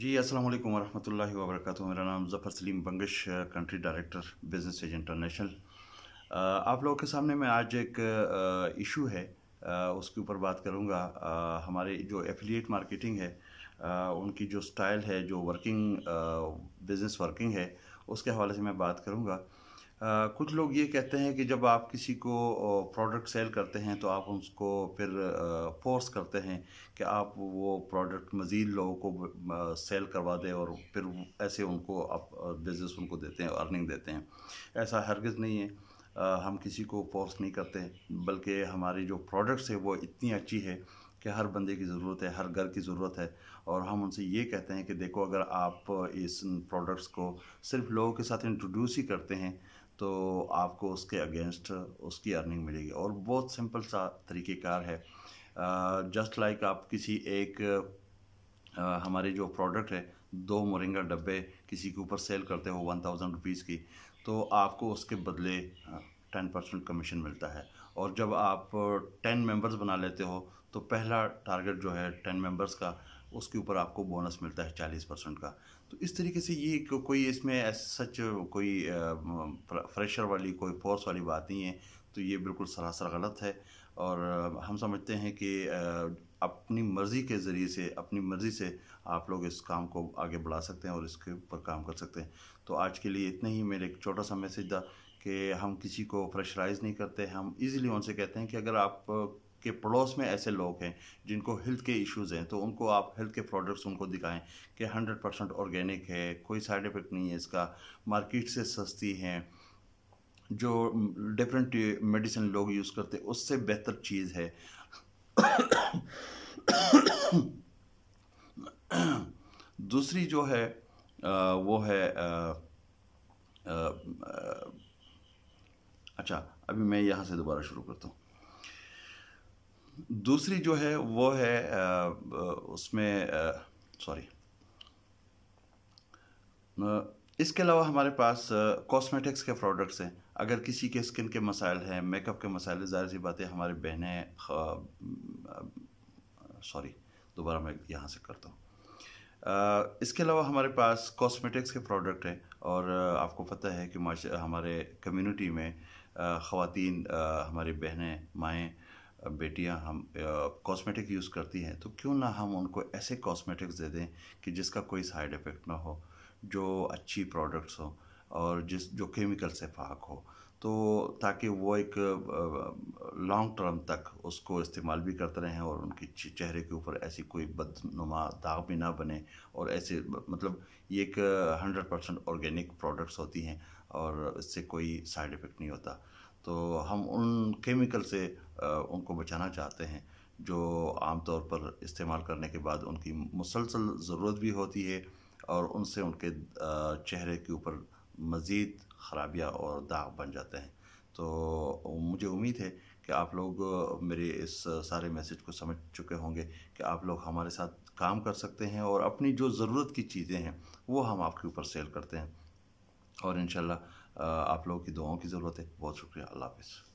जी अस्सलाम वालेकुम वरहमतुल्लाहि वक्त मेरा नाम Zafar Salim Bangash country director business edge international आप लोगों के सामने मैं आज एक इशू है उसके ऊपर बात करूंगा हमारे जो एफिलिएट मार्केटिंग है उनकी जो स्टाइल है जो वर्किंग बिज़नेस वर्किंग है उसके हवाले से मैं बात करूंगा कुछ लोग ये कहते हैं कि जब आप किसी को प्रोडक्ट सेल करते हैं तो आप उसको फिर फोर्स करते हैं कि आप वो प्रोडक्ट मज़ीद लोगों को सेल करवा दें और फिर ऐसे उनको आप बिज़नेस उनको देते हैं अर्निंग देते हैं ऐसा हरगज़ नहीं है हम किसी को फोर्स नहीं करते बल्कि हमारी जो प्रोडक्ट्स है वो इतनी अच्छी है कि हर बंदे की ज़रूरत है हर घर की ज़रूरत है और हम उनसे ये कहते हैं कि देखो अगर आप इस प्रोडक्ट्स को सिर्फ लोगों के साथ इंट्रोड्यूस ही करते हैं तो आपको उसके अगेंस्ट उसकी अर्निंग मिलेगी और बहुत सिंपल सा तरीक़ेकार है जस्ट लाइक like आप किसी एक uh, हमारे जो प्रोडक्ट है दो मोरिंगा डब्बे किसी के ऊपर सेल करते हो वन थाउजेंड रुपीज़ की तो आपको उसके बदले टेन परसेंट कमीशन मिलता है और जब आप टेन मेंबर्स बना लेते हो तो पहला टारगेट जो है टेन मेंबर्स का उसके ऊपर आपको बोनस मिलता है चालीस परसेंट का तो इस तरीके से ये को, कोई इसमें सच कोई फ्रेशर वाली कोई फोर्स वाली बात नहीं है तो ये बिल्कुल सरासर गलत है और हम समझते हैं कि अपनी मर्ज़ी के ज़रिए से अपनी मर्ज़ी से आप लोग इस काम को आगे बढ़ा सकते हैं और इसके ऊपर काम कर सकते हैं तो आज के लिए इतना ही मेरे एक छोटा सा मैसेज था कि हम किसी को प्रेशराइज़ नहीं करते हम इजीली उनसे कहते हैं कि अगर आप के पड़ोस में ऐसे लोग हैं जिनको हेल्थ के इश्यूज़ हैं तो उनको आप हेल्थ के प्रोडक्ट्स उनको दिखाएं कि 100 परसेंट ऑर्गेनिक है कोई साइड इफ़ेक्ट नहीं है इसका मार्केट से सस्ती हैं जो डिफरेंट मेडिसिन लोग यूज़ करते उससे बेहतर चीज़ है दूसरी जो है आ, वो है आ, आ, अच्छा अभी मैं यहाँ से दोबारा शुरू करता हूँ दूसरी जो है वो है उसमें सॉरी इसके अलावा हमारे पास कॉस्मेटिक्स के प्रोडक्ट्स हैं अगर किसी के स्किन के मसाइल हैं मेकअप के मसाइल ज़ाहिर सी बातें हमारे बहनें सॉरी दोबारा मैं यहाँ से करता हूँ इसके अलावा हमारे पास कॉस्मेटिक्स के प्रोडक्ट हैं और आपको पता है कि हमारे कम्युनिटी में ख़वातीन हमारी बहनें माएँ बेटियां हम कॉस्मेटिक यूज़ करती हैं तो क्यों ना हम उनको ऐसे कॉस्मेटिक्स दे दें कि जिसका कोई साइड इफ़ेक्ट ना हो जो अच्छी प्रोडक्ट्स हो और जिस जो केमिकल से पाक हो तो ताकि वो एक लॉन्ग टर्म तक उसको इस्तेमाल भी करते रहें और उनके चेहरे के ऊपर ऐसी कोई बदनुमा दाग भी ना बने और ऐसे मतलब ये एक हंड्रेड परसेंट ऑर्गेनिक प्रोडक्ट्स होती हैं और इससे कोई साइड इफ़ेक्ट नहीं होता तो हम उन केमिकल से उनको बचाना चाहते हैं जो आमतौर पर इस्तेमाल करने के बाद उनकी मुसलसल ज़रूरत भी होती है और उनसे उनके चेहरे के ऊपर मज़ीद खराबियाँ और दाग बन जाते हैं तो मुझे उम्मीद है कि आप लोग मेरे इस सारे मैसेज को समझ चुके होंगे कि आप लोग हमारे साथ काम कर सकते हैं और अपनी जो ज़रूरत की चीज़ें हैं वो हम आपके ऊपर सेल करते हैं और इन आप लोगों की दुआओं की ज़रूरत है बहुत शुक्रिया अल्लाह हाफिज़